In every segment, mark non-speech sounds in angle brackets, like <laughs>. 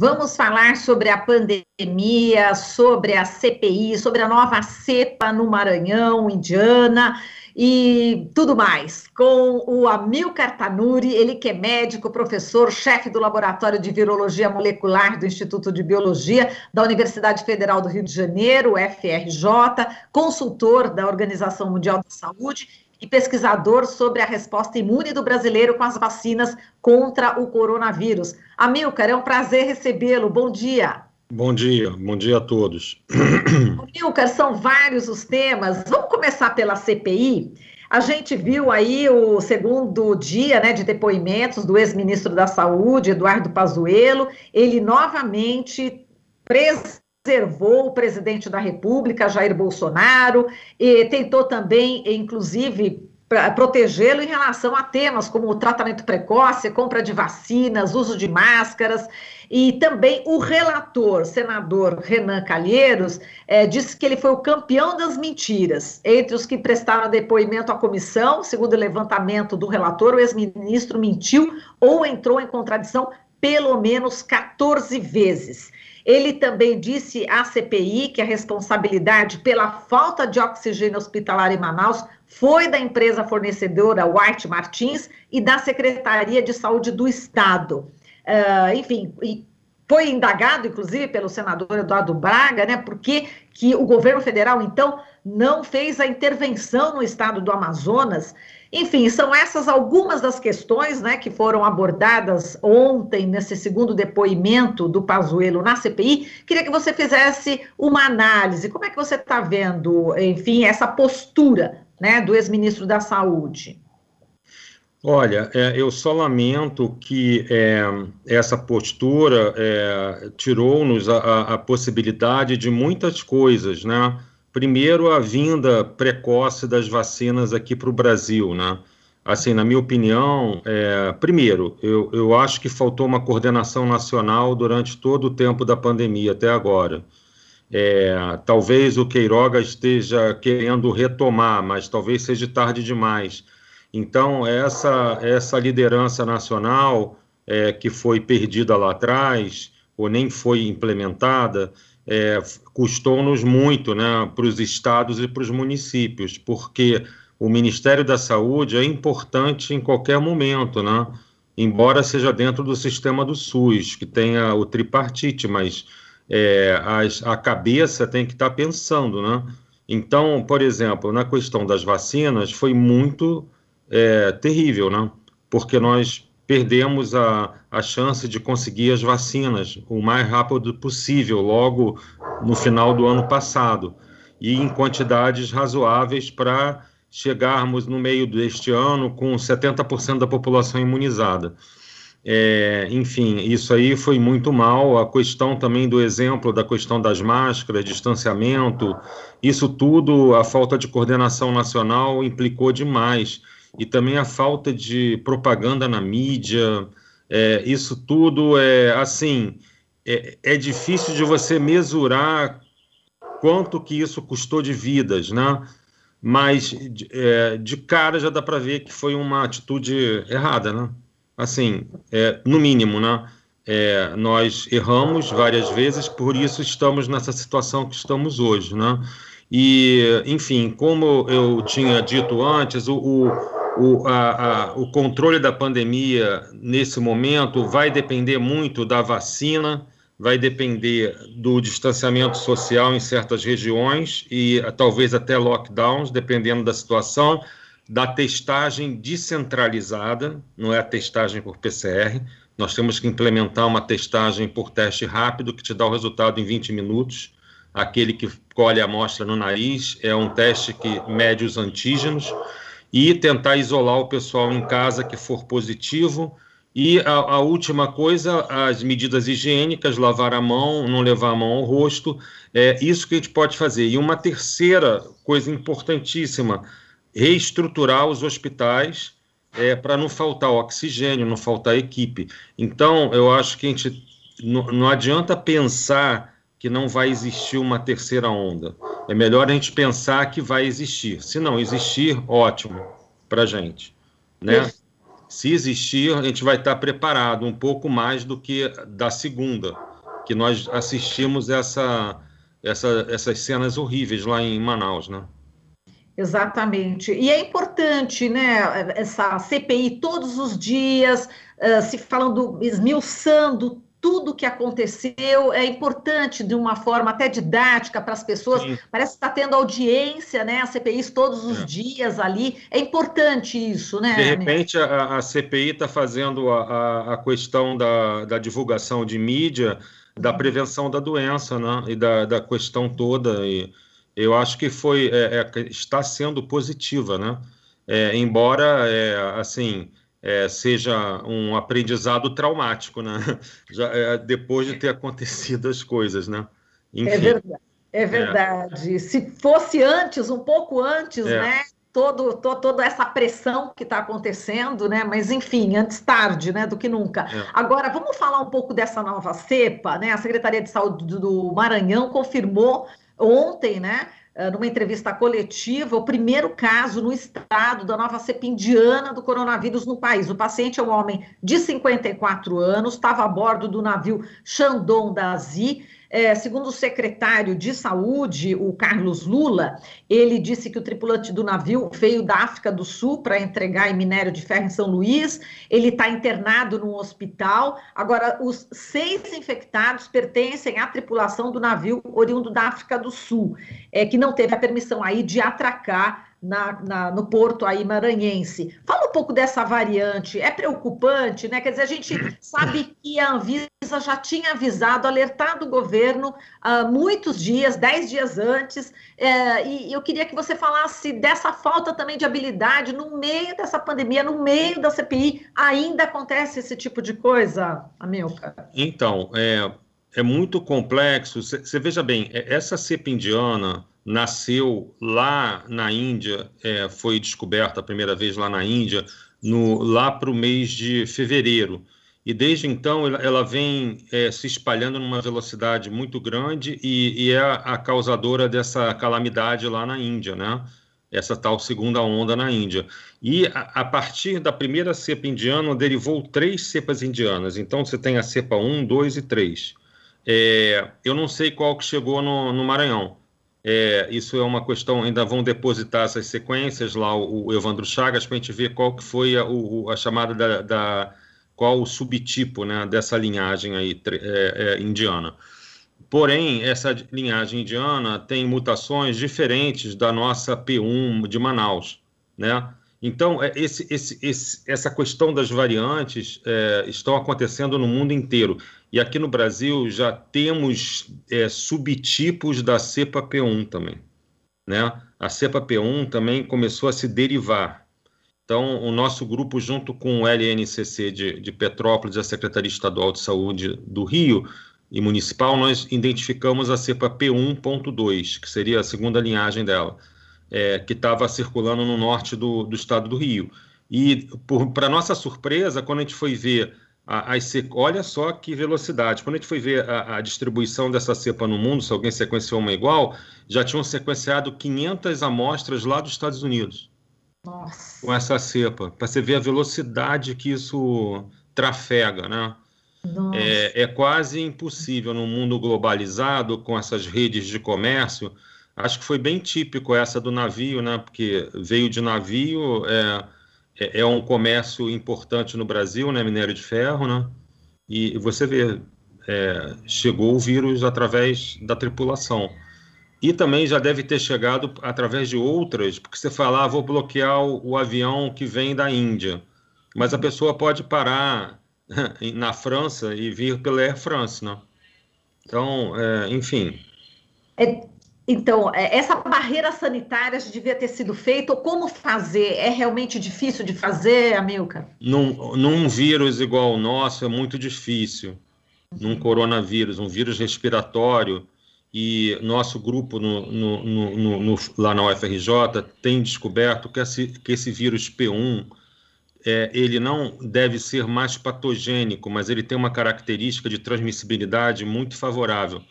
Vamos falar sobre a pandemia, sobre a CPI, sobre a nova cepa no Maranhão, Indiana e tudo mais, com o Amilcar Tanuri, ele que é médico, professor, chefe do Laboratório de Virologia Molecular do Instituto de Biologia da Universidade Federal do Rio de Janeiro, FRJ, consultor da Organização Mundial da Saúde e pesquisador sobre a resposta imune do brasileiro com as vacinas contra o coronavírus. Amilcar, é um prazer recebê-lo. Bom dia. Bom dia, bom dia a todos. Amilcar, são vários os temas. Vamos começar pela CPI. A gente viu aí o segundo dia né, de depoimentos do ex-ministro da Saúde, Eduardo Pazuello, ele novamente preso observou o presidente da República, Jair Bolsonaro, e tentou também, inclusive, protegê-lo em relação a temas como o tratamento precoce, compra de vacinas, uso de máscaras. E também o relator, senador Renan Calheiros, é, disse que ele foi o campeão das mentiras. Entre os que prestaram depoimento à comissão, segundo o levantamento do relator, o ex-ministro mentiu ou entrou em contradição pelo menos 14 vezes. Ele também disse à CPI que a responsabilidade pela falta de oxigênio hospitalar em Manaus foi da empresa fornecedora White Martins e da Secretaria de Saúde do Estado. Uh, enfim, e foi indagado, inclusive, pelo senador Eduardo Braga, né, porque que o governo federal, então, não fez a intervenção no estado do Amazonas enfim, são essas algumas das questões né, que foram abordadas ontem, nesse segundo depoimento do Pazuello na CPI. Queria que você fizesse uma análise. Como é que você está vendo, enfim, essa postura né, do ex-ministro da Saúde? Olha, é, eu só lamento que é, essa postura é, tirou-nos a, a, possibilidade de muitas coisas, né? Primeiro, a vinda precoce das vacinas aqui para o Brasil, né? Assim, na minha opinião, é, primeiro, eu, eu acho que faltou uma coordenação nacional durante todo o tempo da pandemia até agora. É, talvez o Queiroga esteja querendo retomar, mas talvez seja tarde demais. Então, essa, essa liderança nacional é, que foi perdida lá atrás, ou nem foi implementada, é, custou-nos muito né, para os estados e para os municípios, porque o Ministério da Saúde é importante em qualquer momento, né? embora seja dentro do sistema do SUS, que tenha o tripartite, mas é, a, a cabeça tem que estar tá pensando. Né? Então, por exemplo, na questão das vacinas, foi muito é, terrível, né? porque nós perdemos a, a chance de conseguir as vacinas o mais rápido possível, logo no final do ano passado, e em quantidades razoáveis para chegarmos no meio deste ano com 70% da população imunizada. É, enfim, isso aí foi muito mal. A questão também do exemplo da questão das máscaras, distanciamento, isso tudo, a falta de coordenação nacional implicou demais e também a falta de propaganda na mídia, é, isso tudo é assim é, é, difícil de você mesurar quanto que isso custou de vidas, né? Mas de, é, de cara já dá para ver que foi uma atitude errada, né? Assim, é, no mínimo, né? É, nós erramos várias vezes, por isso estamos nessa situação que estamos hoje, né? E, enfim, como eu tinha dito antes, o, o, o, a, a, o controle da pandemia nesse momento vai depender muito da vacina, vai depender do distanciamento social em certas regiões e talvez até lockdowns, dependendo da situação, da testagem descentralizada, não é a testagem por PCR. Nós temos que implementar uma testagem por teste rápido que te dá o resultado em 20 minutos aquele que colhe a amostra no nariz, é um teste que mede os antígenos, e tentar isolar o pessoal em casa que for positivo. E a, a, última coisa, as medidas higiênicas, lavar a mão, não levar a mão ao rosto, é isso que a gente pode fazer. E uma terceira coisa importantíssima, reestruturar os hospitais é, para não faltar oxigênio, não faltar equipe. Então, eu acho que a gente não, não adianta pensar que não vai existir uma terceira onda. É melhor a gente pensar que vai existir. Se não existir, ótimo para a gente. Né? Se existir, a gente vai estar preparado um pouco mais do que da segunda, que nós assistimos essa, essa, essas cenas horríveis lá em Manaus. Né? Exatamente. E é importante, né, essa CPI todos os dias, uh, se falando, esmiuçando tudo que aconteceu é importante de uma forma até didática para as pessoas. Sim. Parece que está tendo audiência, né? As CPIs todos os é. dias ali. É importante isso, né? De repente, a, a CPI está fazendo a, a, questão da, da divulgação de mídia, da prevenção da doença, né? E da, da questão toda. E eu acho que foi é, é, está sendo positiva, né? É, embora, é, assim é, seja um aprendizado traumático, né? <laughs> Já, é, depois de ter acontecido as coisas, né? É enfim, é verdade. É verdade. Se fosse antes, um pouco antes, é. né? Todo, to, toda essa pressão que está acontecendo, né? Mas enfim, antes tarde, né? Do que nunca. É. Agora, vamos falar um pouco dessa nova cepa, né? A Secretaria de Saúde do Maranhão confirmou ontem, né? Eh, numa entrevista coletiva, o primeiro caso no estado da nova cepa indiana do coronavírus no país. O paciente é um homem de 54 anos, estava a bordo do navio Shandong Dazi, é, segundo o secretário de Saúde, o Carlos Lula, ele disse que o tripulante do navio veio da África do Sul para entregar minério de ferro em São Luís. Ele está internado num hospital. Agora, os seis infectados pertencem à tripulação do navio oriundo da África do Sul, é, que não teve a permissão aí de atracar na, na, no porto aí maranhense. Fala um pouco dessa variante, é preocupante, né? Quer dizer, a gente sabe que a Anvisa já tinha avisado, alertado o governo há ah, muitos dias, dez dias antes, eh, e eu queria que você falasse dessa falta também de habilidade no meio dessa pandemia, no meio da CPI, ainda acontece esse tipo de coisa, Amilca? Então, é, é muito complexo. Você veja bem, é, essa cepa indiana nasceu lá na Índia, é, foi descoberta a primeira vez lá na Índia, no, lá para o mês de fevereiro. E desde então ela, ela vem é, se espalhando numa velocidade muito grande e, e é a causadora dessa calamidade lá na Índia, né? essa tal segunda onda na Índia. E a, a, partir da primeira cepa indiana, derivou três cepas indianas. Então você tem a cepa 1, 2 e 3. É, eu não sei qual que chegou no, no Maranhão. É, isso é uma questão, ainda vão depositar essas sequências lá, o, o Evandro Chagas, para a gente ver qual que foi a, o, a chamada da, da, qual o subtipo né, dessa linhagem aí é, é, indiana. Porém, essa linhagem indiana tem mutações diferentes da nossa P1 de Manaus, né? Então, é, esse, esse, esse, essa questão das variantes é, estão acontecendo no mundo inteiro. E aqui no Brasil já temos é, subtipos da cepa P1 também. Né? A cepa P1 também começou a se derivar. Então, o nosso grupo, junto com o LNCC de, de Petrópolis, a Secretaria Estadual de Saúde do Rio e Municipal, nós identificamos a cepa P1.2, que seria a segunda linhagem dela, é, que estava circulando no norte do, do estado do Rio. E, para nossa surpresa, quando a gente foi ver a, as olha só que velocidade. Quando a gente foi ver a, a, distribuição dessa cepa no mundo, se alguém sequenciou uma igual, já tinham sequenciado 500 amostras lá dos Estados Unidos. Nossa. Com essa cepa, para você ver a velocidade que isso trafega, né? É, é, quase impossível no mundo globalizado, com essas redes de comércio. Acho que foi bem típico essa do navio, né? Porque veio de navio, é, é, é um comércio importante no Brasil, né, minério de ferro, né? E você vê, é, chegou o vírus através da tripulação. E também já deve ter chegado através de outras, porque você falava ah, vou bloquear o, o avião que vem da Índia. Mas a uhum. pessoa pode parar <laughs> na França e vir pela Air France, né? Então, é, enfim. É, então, é, essa barreira sanitária devia ter sido feita, ou como fazer? É realmente difícil de fazer, Amilca? Num, num vírus igual o nosso, é muito difícil. Num coronavírus, um vírus respiratório, e nosso grupo no, no, no, lá na UFRJ tem descoberto que esse, que esse vírus P1 é, ele não deve ser mais patogênico, mas ele tem uma característica de transmissibilidade muito favorável.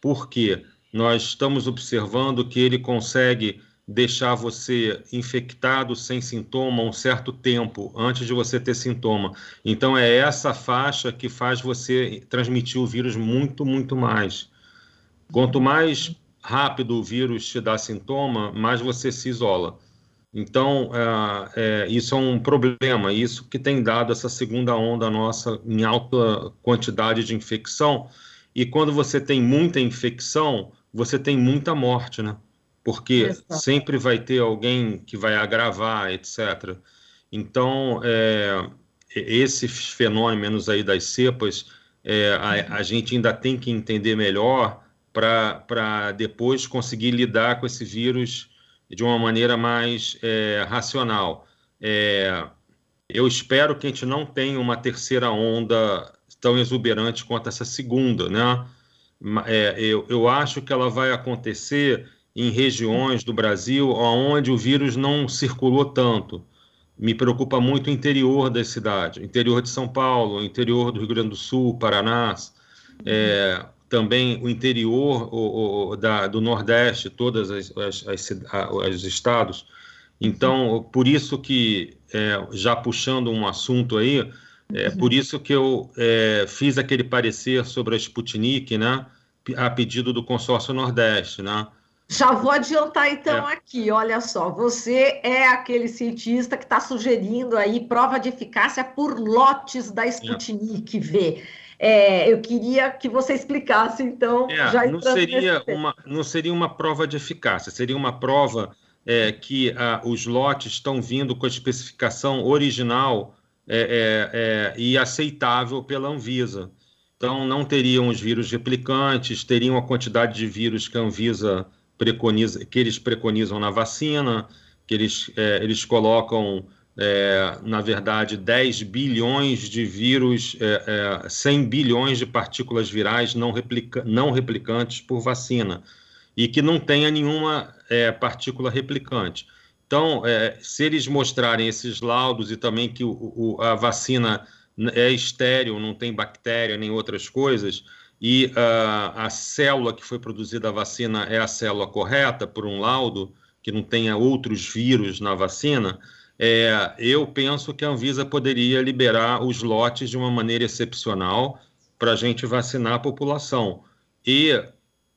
Por quê? nós estamos observando que ele consegue deixar você infectado sem sintoma um certo tempo antes de você ter sintoma. Então é essa faixa que faz você transmitir o vírus muito, muito mais. Quanto mais rápido o vírus te dá sintoma, mais você se isola. Então, é, é, isso é um problema, isso que tem dado essa segunda onda nossa em alta quantidade de infecção. E quando você tem muita infecção, você tem muita morte, né? Porque Exato. sempre vai ter alguém que vai agravar, etc. Então, é, esses fenômenos aí das cepas, é, a, a, gente ainda tem que entender melhor para depois conseguir lidar com esse vírus de uma maneira mais é, racional. É, eu espero que a gente não tenha uma terceira onda tão exuberante quanto essa segunda, né? é, eu, eu acho que ela vai acontecer em regiões do Brasil onde o vírus não circulou tanto. Me preocupa muito o interior da cidade, interior de São Paulo, interior do Rio Grande do Sul, Paraná, é, também o interior o, o, da, do Nordeste, todas as, as, as, os estados. Então, por isso que, é, já puxando um assunto aí, é por isso que eu é, fiz aquele parecer sobre a Sputnik, né, a pedido do consórcio Nordeste, né? Já vou adiantar então é. aqui, olha só, você é aquele cientista que está sugerindo aí prova de eficácia por lotes da é. Sputnik é. V. É, eu queria que você explicasse então. É, já não seria uma não seria uma prova de eficácia, seria uma prova é, que a, ah, os lotes estão vindo com a especificação original é, é, é, e aceitável pela Anvisa. Então, não teriam os vírus replicantes, teriam a quantidade de vírus que a Anvisa preconiza, que eles preconizam na vacina, que eles, é, eles colocam é, na verdade, 10 bilhões de vírus, é, é, 100 bilhões de partículas virais não, replica não replicantes por vacina, e que não tenha nenhuma é, partícula replicante. Então, é, se eles mostrarem esses laudos e também que o, o, a vacina é estéreo, não tem bactéria nem outras coisas, e uh, a célula que foi produzida a vacina é a célula correta, por um laudo, que não tenha outros vírus na vacina, é, eu penso que a Anvisa poderia liberar os lotes de uma maneira excepcional para a gente vacinar a população. E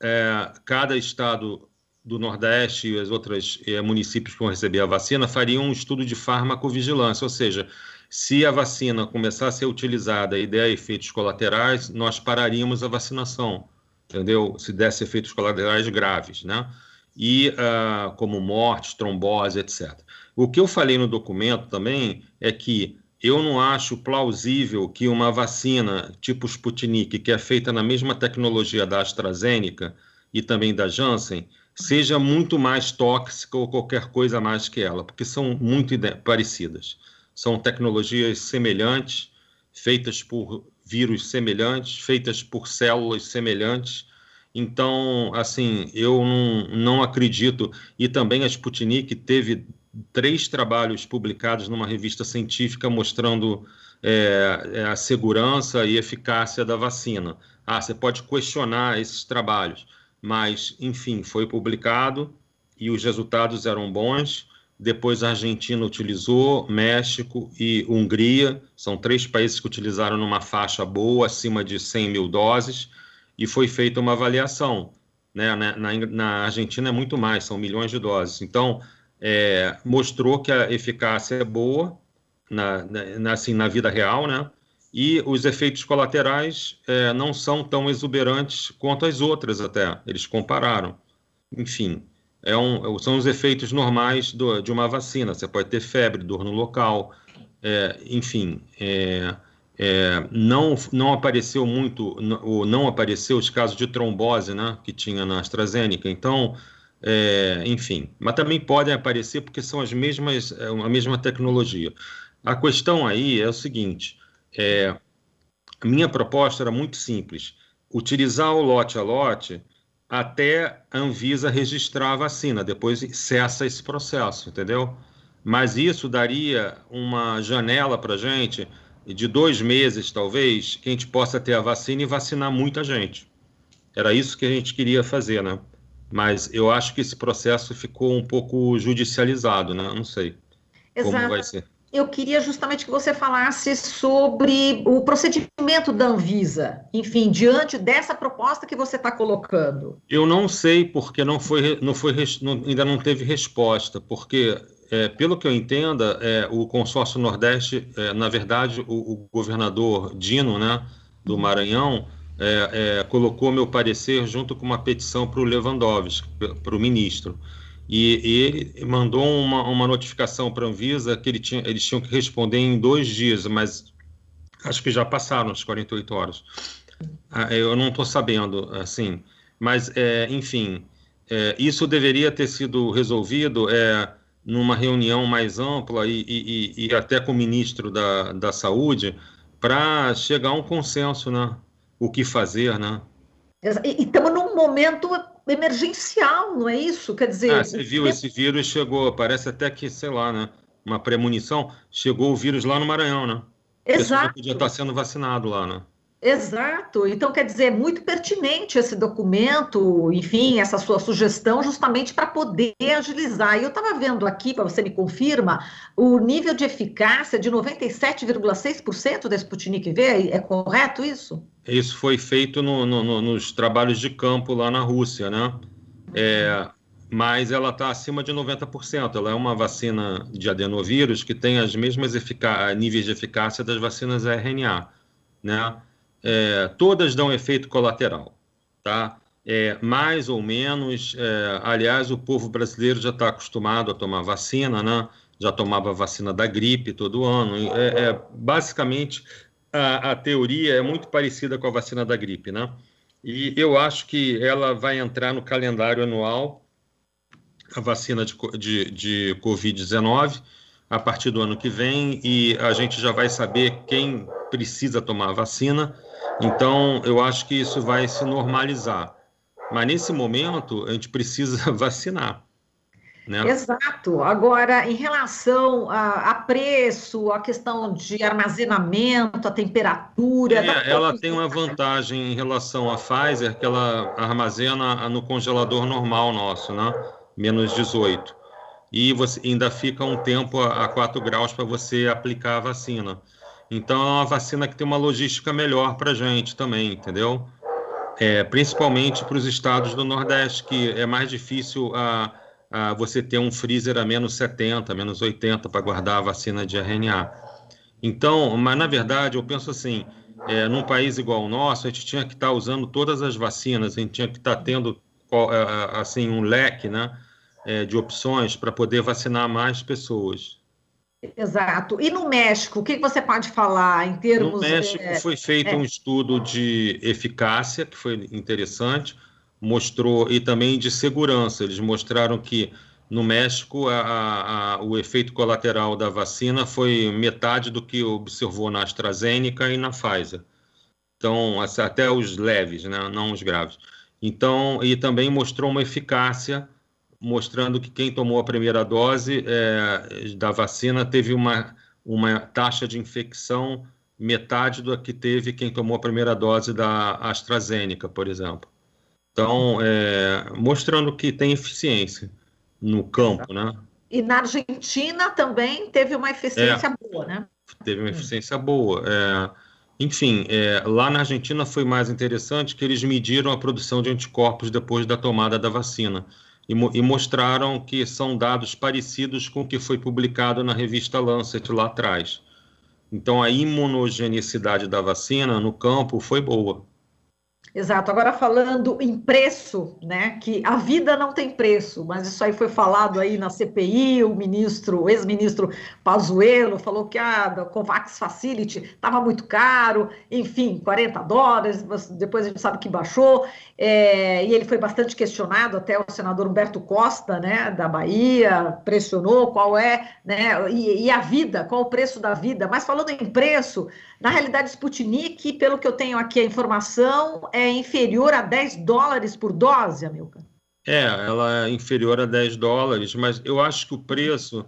é, cada estado do Nordeste e os outros eh, municípios que vão receber a vacina fariam um estudo de farmacovigilância, ou seja, se a vacina começar a ser utilizada e der efeitos colaterais, nós pararíamos a vacinação, entendeu? Se desse efeitos colaterais graves, né? E uh, como morte, trombose, etc. O que eu falei no documento também é que eu não acho plausível que uma vacina tipo Sputnik, que é feita na mesma tecnologia da AstraZeneca e também da Janssen, seja muito mais tóxica ou qualquer coisa mais que ela, porque são muito parecidas. São tecnologias semelhantes, feitas por vírus semelhantes, feitas por células semelhantes. Então, assim, eu não, não acredito. E também a Sputnik teve três trabalhos publicados numa revista científica mostrando é, é a segurança e eficácia da vacina. Ah, você pode questionar esses trabalhos mas enfim, foi publicado e os resultados eram bons. Depois a Argentina utilizou, México e Hungria, são três países que utilizaram numa faixa boa, acima de 100 mil doses, e foi feita uma avaliação. Né? Na, na, na Argentina é muito mais, são milhões de doses. Então, é, mostrou que a eficácia é boa, na, na, assim, na vida real, né? e os efeitos colaterais é, não são tão exuberantes quanto as outras até, eles compararam. Enfim, é um, é, são os efeitos normais do, de uma vacina, você pode ter febre, dor no local, é, enfim, é, é, não, não apareceu muito, ou não apareceu os casos de trombose, né, que tinha na AstraZeneca, então... enfim, mas também podem aparecer porque são as mesmas, a mesma tecnologia. A questão aí é o seguinte: é, minha proposta era muito simples: utilizar o lote a lote até a Anvisa registrar a vacina, depois cessa esse processo, entendeu? Mas isso daria uma janela para gente de dois meses, talvez, que a gente possa ter a vacina e vacinar muita gente. Era isso que a gente queria fazer, né? Mas eu acho que esse processo ficou um pouco judicializado, né? Não sei Exato. como vai ser eu queria justamente que você falasse sobre o procedimento da Anvisa, enfim, diante dessa proposta que você está colocando. Eu não sei porque não foi, não foi não, ainda não teve resposta, porque é, pelo que eu entenda, é, o consórcio Nordeste, é, na verdade, o, o, governador Dino, né, do Maranhão, é, é, colocou meu parecer junto com uma petição para o Lewandowski, para o ministro. E, e ele mandou uma, uma notificação para a Anvisa que ele tinha, eles tinham que responder em dois dias, mas acho que já passaram as 48 horas. Ah, eu não estou sabendo, assim. Mas, é, enfim, é, isso deveria ter sido resolvido é, numa reunião mais ampla e, e, e, até com o ministro da, da Saúde para chegar a um consenso, né? O que fazer, né? E estamos num momento emergencial, não é isso? Quer dizer. Ah, você viu, né? esse vírus chegou, parece até que, sei lá, né? Uma premonição, chegou o vírus lá no Maranhão, né? Exato. Podia estar tá sendo vacinado lá, né? Exato. Então, quer dizer, é muito pertinente esse documento, enfim, essa sua sugestão, justamente para poder agilizar. E eu estava vendo aqui, para você me confirma, o nível de eficácia de 97,6% da Sputnik V, é correto isso? Isso foi feito no, no, nos trabalhos de campo lá na Rússia, né? É, mas ela está acima de 90%. Ela é uma vacina de adenovírus que tem as mesmas níveis de eficácia das vacinas RNA, né? É, todas dão efeito colateral, tá? É, mais ou menos, é, aliás, o povo brasileiro já está acostumado a tomar vacina, né? Já tomava vacina da gripe todo ano. É, é, basicamente a, a teoria é muito parecida com a vacina da gripe, né? E eu acho que ela vai entrar no calendário anual, a vacina de, de, de Covid-19, a partir do ano que vem, e a gente já vai saber quem precisa tomar a vacina. Então, eu acho que isso vai se normalizar. Mas nesse momento, a gente precisa <laughs> vacinar. Né? Exato. Agora, em relação a, a, preço, a questão de armazenamento, a temperatura. É, tá ela tem uma vantagem em relação à Pfizer, que ela armazena no congelador normal nosso, né? Menos 18. E você ainda fica um tempo a, a 4 graus para você aplicar a vacina. Então, é uma vacina que tem uma logística melhor para a gente também, entendeu? É, principalmente para os estados do Nordeste, que é mais difícil a ah, você ter um freezer a menos 70, menos 80 para guardar a vacina de RNA. Então, mas na verdade, eu penso assim: é, num país igual o nosso, a gente tinha que estar tá usando todas as vacinas, a gente tinha que estar tá tendo é, assim um leque né, é, de opções para poder vacinar mais pessoas. Exato. E no México, o que você pode falar em termos. No México é... foi feito é. um estudo de eficácia, que foi interessante mostrou, e também de segurança. Eles mostraram que no México a, a, a, o efeito colateral da vacina foi metade do que observou na AstraZeneca e na Pfizer. Então, assim, até os leves, né? não os graves. Então, e também mostrou uma eficácia, mostrando que quem tomou a primeira dose é, da vacina teve uma, uma taxa de infecção metade da que teve quem tomou a primeira dose da AstraZeneca, por exemplo. Então, é, mostrando que tem eficiência no campo, né? E na Argentina também teve uma eficiência é, boa, né? Teve uma hum. eficiência boa. É, enfim, é, lá na Argentina foi mais interessante que eles mediram a produção de anticorpos depois da tomada da vacina e, e mostraram que são dados parecidos com o que foi publicado na revista Lancet lá atrás. Então, a imunogenicidade da vacina no campo foi boa. Exato. Agora falando em preço, né? Que a vida não tem preço, mas isso aí foi falado aí na CPI, o ministro, ex-ministro Pazuello falou que ah, a Covax Facility estava muito caro, enfim, 40 dólares, depois a gente sabe que baixou, é, e ele foi bastante questionado, até o senador Humberto Costa, né, da Bahia, pressionou qual é, né, e, e a vida, qual o preço da vida, mas falando em preço, na realidade, Sputnik, pelo que eu tenho aqui a informação, é é inferior a 10 dólares por dose, Amilca? É, ela é inferior a 10 dólares, mas eu acho que o preço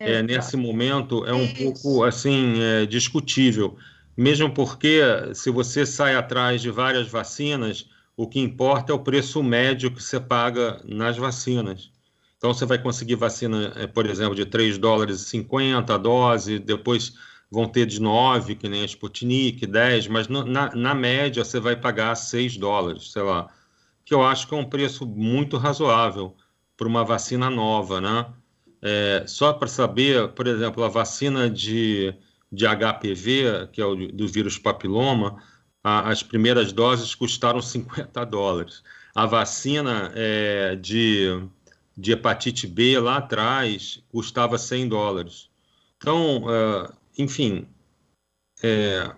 é, é, nesse momento é um Isso. pouco assim é, discutível, mesmo porque se você sai atrás de várias vacinas, o que importa é o preço médio que você paga nas vacinas. Então você vai conseguir vacina, é, por exemplo, de 3 dólares e 50 a dose, depois vão ter de 9, que nem a Sputnik, 10, mas no, na, na média você vai pagar 6 dólares, sei lá, que eu acho que é um preço muito razoável para uma vacina nova, né? É, só para saber, por exemplo, a vacina de, de HPV, que é o do vírus papiloma, a, as primeiras doses custaram 50 dólares. A vacina é, de, de hepatite B lá atrás custava 100 dólares. Então, é, enfim, é,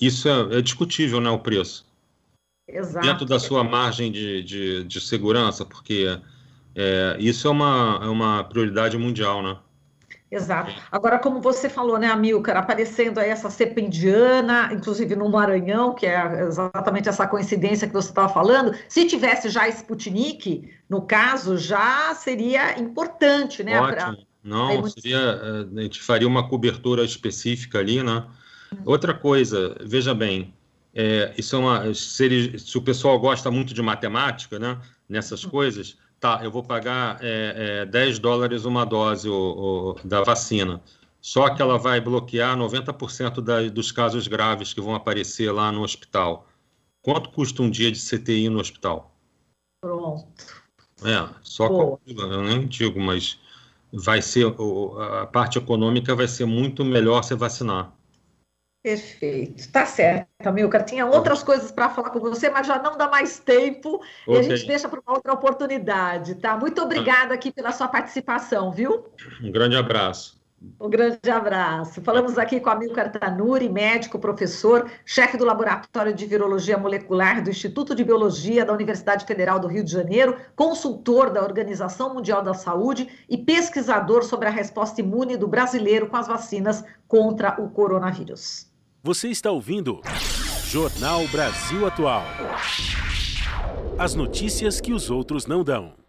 isso é, é, discutível, né, o preço. Exato. Dentro da sua margem de, de, de segurança, porque é, isso é uma, é uma prioridade mundial, né? Exato. Agora, como você falou, né, Amilcar, aparecendo aí essa cepa indiana, inclusive no Maranhão, que é exatamente essa coincidência que você estava falando, se tivesse já Sputnik, no caso, já seria importante, né, para não, seria, eh, a gente faria uma cobertura específica ali, né? Uhum. Outra coisa, veja bem, é, isso é uma, se, ele, se, o pessoal gosta muito de matemática, né, nessas uhum. coisas, tá, eu vou pagar é, é, 10 dólares uma dose o, o, da vacina, só que ela vai bloquear 90% da, dos casos graves que vão aparecer lá no hospital. Quanto custa um dia de CTI no hospital? Pronto. É, só Pô. eu nem digo, mas vai ser a parte econômica vai ser muito melhor se vacinar. Perfeito, tá certo, Amilcar. Tinha outras coisas para falar com você, mas já não dá mais tempo okay. e a gente deixa para uma outra oportunidade, tá? Muito obrigada aqui pela sua participação, viu? Um grande abraço. Um grande abraço. Falamos aqui com Amilcar Tanuri, médico, professor, chefe do Laboratório de Virologia Molecular do Instituto de Biologia da Universidade Federal do Rio de Janeiro, consultor da Organização Mundial da Saúde e pesquisador sobre a resposta imune do brasileiro com as vacinas contra o coronavírus. Você está ouvindo Jornal Brasil Atual. As notícias que os outros não dão.